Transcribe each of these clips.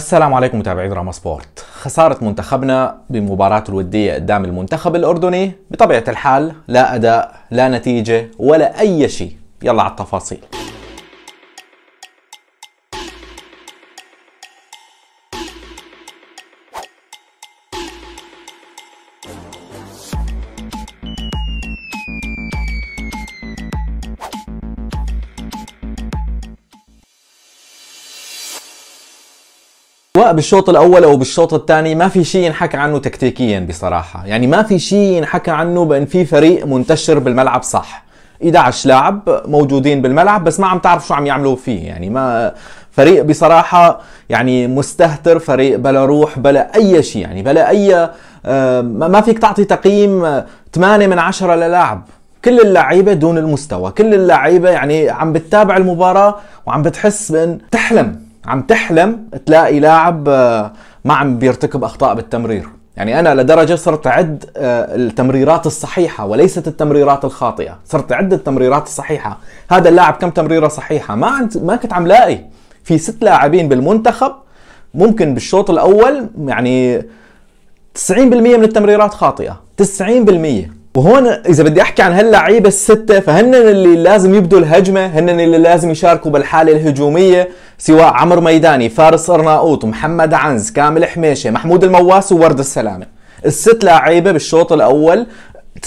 السلام عليكم متابعي دراما سبورت خسارة منتخبنا بمباراة الودية قدام المنتخب الأردني بطبيعة الحال لا أداء لا نتيجة ولا أي شيء يلا على التفاصيل سواء بالشوط الاول او بالشوط الثاني ما في شيء ينحكى عنه تكتيكيا بصراحه يعني ما في شيء ينحكى عنه بان في فريق منتشر بالملعب صح 11 لاعب موجودين بالملعب بس ما عم تعرف شو عم يعملوا فيه يعني ما فريق بصراحة يعني مستهتر فريق بلا روح بلا أي شيء يعني بلا أي آه، ما فيك تعطي تقييم 8 من 10 للاعب كل اللعيبه دون المستوى كل اللعيبه يعني عم بتتابع المباراه وعم بتحس بان تحلم عم تحلم تلاقي لاعب آه، ما عم بيرتكب اخطاء بالتمرير يعني انا لدرجه صرت اعد آه، التمريرات الصحيحه وليست التمريرات الخاطئه صرت اعد التمريرات الصحيحه هذا اللاعب كم تمريره صحيحه ما عند ما كنت عم لاقي في ست لاعبين بالمنتخب ممكن بالشوط الاول يعني 90% من التمريرات خاطئه 90% وهون اذا بدي احكي عن هاللعيبه السته فهن اللي لازم يبدوا الهجمه هن اللي لازم يشاركوا بالحاله الهجوميه سواء عمر ميداني فارس ارناؤوط محمد عنز كامل حميشه محمود المواس وورد السلامه الست لعيبه بالشوط الاول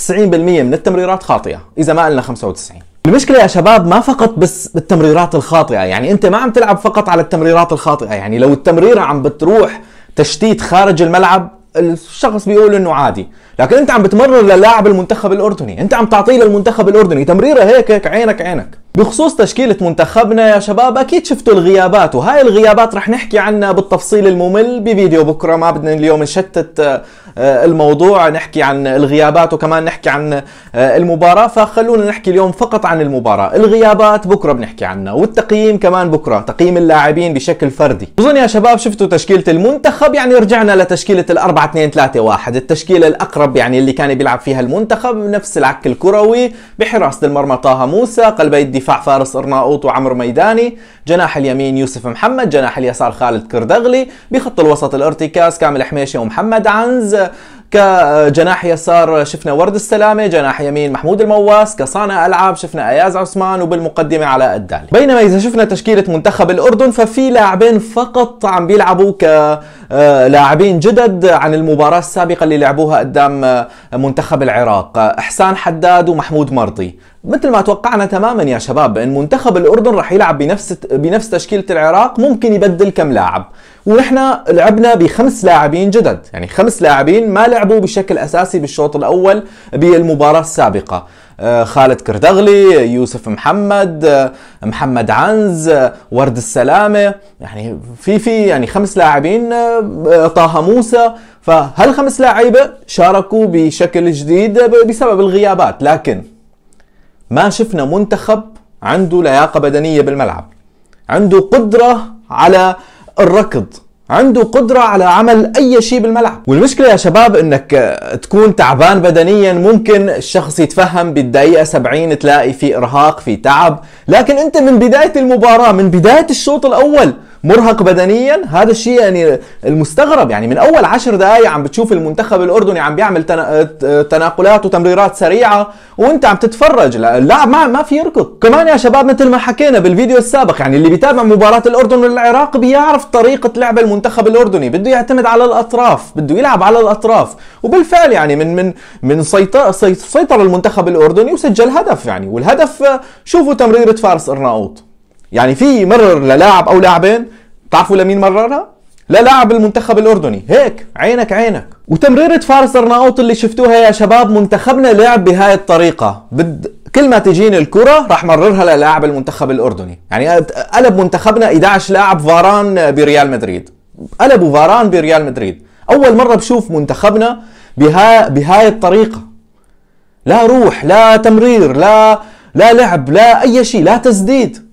90% من التمريرات خاطئه اذا ما قلنا 95 المشكلة يا شباب ما فقط بس بالتمريرات الخاطئة يعني انت ما عم تلعب فقط على التمريرات الخاطئة يعني لو التمريرة عم بتروح تشتيت خارج الملعب الشخص بيقول انه عادي لكن انت عم بتمرر للاعب المنتخب الاردني انت عم تعطيه للمنتخب الاردني تمريره هيك هيك عينك عينك بخصوص تشكيلة منتخبنا يا شباب أكيد شفتوا الغيابات وهاي الغيابات رح نحكي عنها بالتفصيل الممل بفيديو بكرة ما بدنا اليوم نشتت آه، آه، الموضوع نحكي عن الغيابات وكمان نحكي عن آه، المباراة فخلونا نحكي اليوم فقط عن المباراة الغيابات بكرة بنحكي عنها والتقييم كمان بكرة تقييم اللاعبين بشكل فردي بظن يا شباب شفتوا تشكيلة المنتخب يعني رجعنا لتشكيلة الأربعة 2 3 1 التشكيلة الأقرب يعني اللي كان بيلعب فيها المنتخب نفس العك الكروي بحراسة المرمى طه موسى قلبي الدفاع فارس أرناؤوط وعمر ميداني جناح اليمين يوسف محمد جناح اليسار خالد كردغلي بخط الوسط الارتكاز كامل حميشي ومحمد عنز كجناح يسار شفنا ورد السلامه، جناح يمين محمود المواس، كصانع العاب شفنا اياز عثمان وبالمقدمه على الدالي. بينما اذا شفنا تشكيله منتخب الاردن ففي لاعبين فقط عم بيلعبوا ك آه، لاعبين جدد عن المباراة السابقة اللي لعبوها قدام آه، منتخب العراق إحسان حداد ومحمود مرضي مثل ما توقعنا تماما يا شباب ان منتخب الاردن راح يلعب بنفس بنفس تشكيله العراق ممكن يبدل كم لاعب ونحن لعبنا بخمس لاعبين جدد يعني خمس لاعبين ما لعبوا بشكل اساسي بالشوط الاول بالمباراه السابقه آه، خالد كردغلي يوسف محمد آه، محمد عنز آه، ورد السلامه يعني في في يعني خمس لاعبين طه موسى فهالخمس لاعيبه شاركوا بشكل جديد بسبب الغيابات لكن ما شفنا منتخب عنده لياقه بدنيه بالملعب عنده قدره على الركض عنده قدرة على عمل أي شيء بالملعب والمشكلة يا شباب أنك آه، تكون تعبان بدنيا ممكن الشخص يتفهم بالدقيقة 70 تلاقي في إرهاق في تعب لكن أنت من بداية المباراة من بداية الشوط الأول مرهق بدنيا هذا الشيء يعني المستغرب يعني من اول عشر دقائق عم بتشوف المنتخب الاردني عم بيعمل تناقلات وتمريرات سريعه وانت عم تتفرج اللاعب ما ما في يركض كمان يا شباب مثل ما حكينا بالفيديو السابق يعني اللي بيتابع مباراه الاردن والعراق بيعرف طريقه لعب المنتخب الاردني بده يعتمد على الاطراف بده يلعب على الاطراف وبالفعل يعني من من من سيطر سيطر المنتخب الاردني وسجل هدف يعني والهدف شوفوا تمريره فارس ارناؤوط يعني في مرر للاعب او لاعبين بتعرفوا لمين مررها؟ للاعب المنتخب الاردني هيك عينك عينك وتمريرة فارس ارناوط اللي شفتوها يا شباب منتخبنا لعب بهاي الطريقة بد... كل ما تجيني الكرة راح مررها للاعب المنتخب الاردني يعني قلب منتخبنا 11 لاعب فاران بريال مدريد قلبوا فاران بريال مدريد اول مرة بشوف منتخبنا بها بهاي الطريقة لا روح لا تمرير لا لا لعب لا اي شيء لا تسديد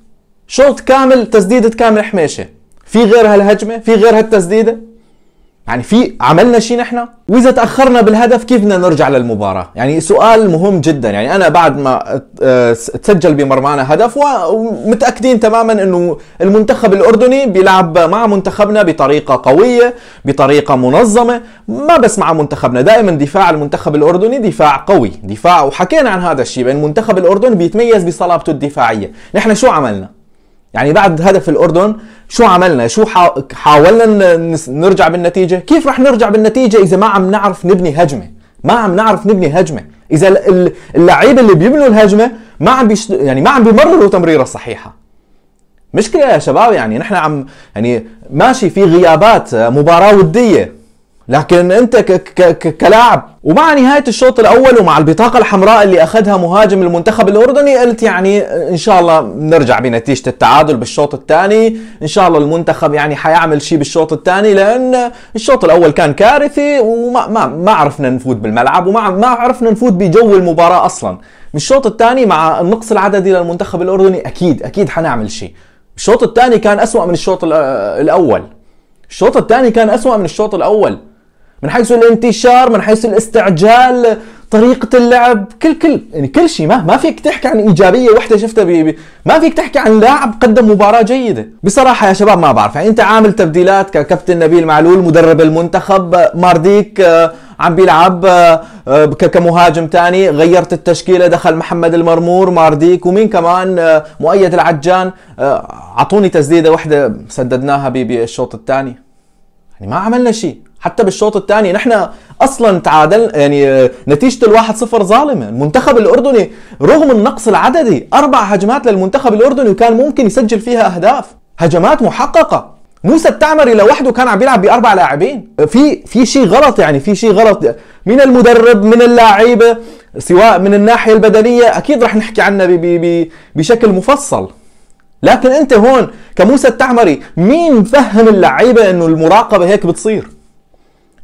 شوط كامل تسديده كامل حميشه في غير هالهجمه في غير هالتسديده يعني في عملنا شيء نحن واذا تاخرنا بالهدف كيف بدنا نرجع للمباراه يعني سؤال مهم جدا يعني انا بعد ما آه، تسجل بمرمانا هدف ومتاكدين تماما انه المنتخب الاردني بيلعب مع منتخبنا بطريقه قويه بطريقه منظمه ما بس مع منتخبنا دائما دفاع المنتخب الاردني دفاع قوي دفاع وحكينا عن هذا الشيء بان المنتخب الاردني بيتميز بصلابته الدفاعيه نحن شو عملنا يعني بعد هدف الاردن شو عملنا شو حاولنا نرجع بالنتيجه كيف رح نرجع بالنتيجه اذا ما عم نعرف نبني هجمه ما عم نعرف نبني هجمه اذا اللعيبه اللي بيبنوا الهجمه ما عم بيشت... يعني ما عم بيمرروا تمريره الصحيحه مشكله يا شباب يعني نحن عم يعني ماشي في غيابات آه، مباراه وديه لكن انت ك- ك- كلاعب ومع نهاية الشوط الأول ومع البطاقة الحمراء اللي أخذها مهاجم المنتخب الأردني قلت يعني إن شاء الله نرجع بنتيجة التعادل بالشوط الثاني إن شاء الله المنتخب يعني حيعمل شيء بالشوط الثاني لأن الشوط الأول كان كارثي وما ما, ما عرفنا نفوت بالملعب وما ما عرفنا نفوت بجو المباراة أصلا بالشوط الثاني مع النقص العددي للمنتخب الأردني أكيد أكيد حنعمل شيء الشوط الثاني كان أسوأ من الشوط الأول الشوط الثاني كان أسوأ من الشوط الأول من حيث الانتشار من حيث الاستعجال طريقة اللعب كل كل يعني كل شيء ما ما فيك تحكي عن ايجابية وحدة شفتها بي ما فيك تحكي عن لاعب قدم مباراة جيدة، بصراحة يا شباب ما بعرف يعني انت عامل تبديلات ككابتن نبيل معلول مدرب المنتخب مارديك آه، عم بيلعب آه، كمهاجم تاني غيرت التشكيلة دخل محمد المرمور مارديك ومين كمان آه، مؤيد العجان اعطوني تسديدة وحدة سددناها بالشوط الثاني يعني ما عملنا شيء حتى بالشوط الثاني نحن اصلا تعادل يعني نتيجه الواحد صفر ظالمه المنتخب الاردني رغم النقص العددي اربع هجمات للمنتخب الاردني وكان ممكن يسجل فيها اهداف هجمات محققه موسى التعمري لوحده كان عم بيلعب باربع لاعبين في في شيء غلط يعني في شيء غلط من المدرب من اللعيبه سواء من الناحيه البدنيه اكيد رح نحكي عنها بي بي بشكل مفصل لكن انت هون كموسى التعمري مين مفهم اللعيبه انه المراقبه هيك بتصير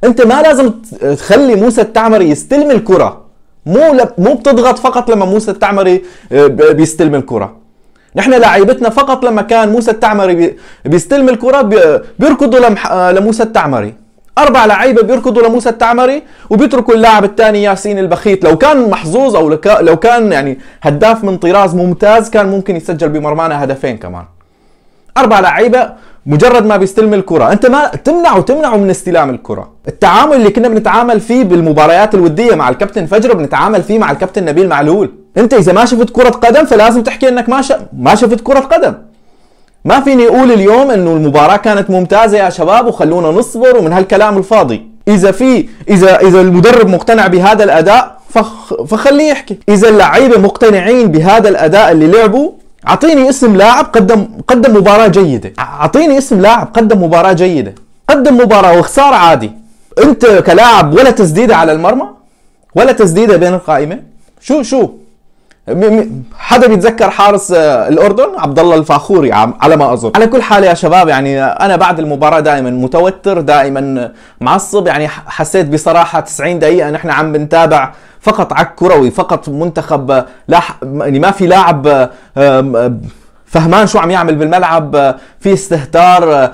انت ما لازم تخلي موسى التعمري يستلم الكره مو مو بتضغط فقط لما موسى التعمري آه، بيستلم الكره نحن لعيبتنا فقط لما كان موسى التعمري بيستلم الكره بيركضوا آه، لموسى التعمري اربع لعيبه بيركضوا لموسى التعمري وبيتركوا اللاعب الثاني ياسين البخيت لو كان محظوظ او لو كان يعني هداف من طراز ممتاز كان ممكن يسجل بمرمانا هدفين كمان اربع لعيبه مجرد ما بيستلم الكره انت ما تمنعه تمنعه من استلام الكره التعامل اللي كنا بنتعامل فيه بالمباريات الوديه مع الكابتن فجر بنتعامل فيه مع الكابتن نبيل معلول انت اذا ما شفت كره قدم فلازم تحكي انك ما ش... ما شفت كره قدم ما فيني اقول اليوم انه المباراه كانت ممتازه يا شباب وخلونا نصبر ومن هالكلام الفاضي اذا في اذا اذا المدرب مقتنع بهذا الاداء فخ... فخليه يحكي اذا اللعيبه مقتنعين بهذا الاداء اللي لعبوا اعطيني اسم لاعب قدم قدم مباراه جيده اعطيني اسم لاعب قدم مباراه جيده قدم مباراه وخساره عادي انت كلاعب ولا تسديده على المرمى ولا تسديده بين القائمه شو شو حدا بيتذكر حارس آه، الاردن عبد الله الفاخوري على ما اظن على كل حال يا شباب يعني انا بعد المباراه دائما متوتر دائما معصب يعني حسيت بصراحه 90 دقيقه نحن عم بنتابع فقط عك كروي فقط منتخب آه، لا يعني ما في لاعب آه، فهمان شو عم يعمل بالملعب في استهتار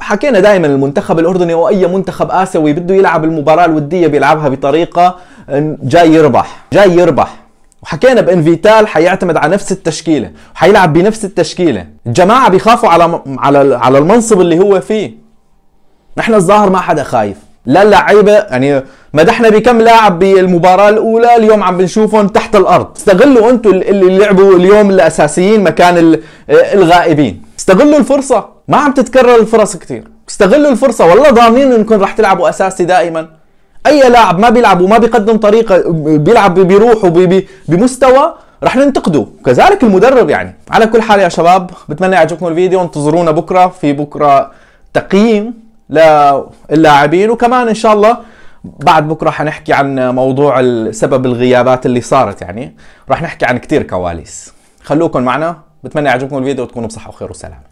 حكينا دائما المنتخب الاردني او اي منتخب اسيوي بده يلعب المباراه الوديه بيلعبها بطريقه جاي يربح جاي يربح وحكينا بان فيتال حيعتمد على نفس التشكيله وحيلعب بنفس التشكيله الجماعه بيخافوا على على على المنصب اللي هو فيه نحن الظاهر ما حدا خايف لا اللعيبه يعني مدحنا بكم لاعب بالمباراه الاولى اليوم عم بنشوفهم تحت الارض استغلوا انتم اللي لعبوا اليوم الاساسيين مكان الغائبين استغلوا الفرصه ما عم تتكرر الفرص كثير استغلوا الفرصه والله ضامنين انكم رح تلعبوا اساسي دائما اي لاعب ما بيلعب وما بيقدم طريقه بيلعب بروح وبمستوى رح ننتقده كذلك المدرب يعني على كل حال يا شباب بتمنى يعجبكم الفيديو انتظرونا بكره في بكره تقييم للاعبين وكمان ان شاء الله بعد بكره حنحكي عن موضوع سبب الغيابات اللي صارت يعني رح نحكي عن كثير كواليس خلوكم معنا بتمنى يعجبكم الفيديو وتكونوا بصحه وخير وسلامه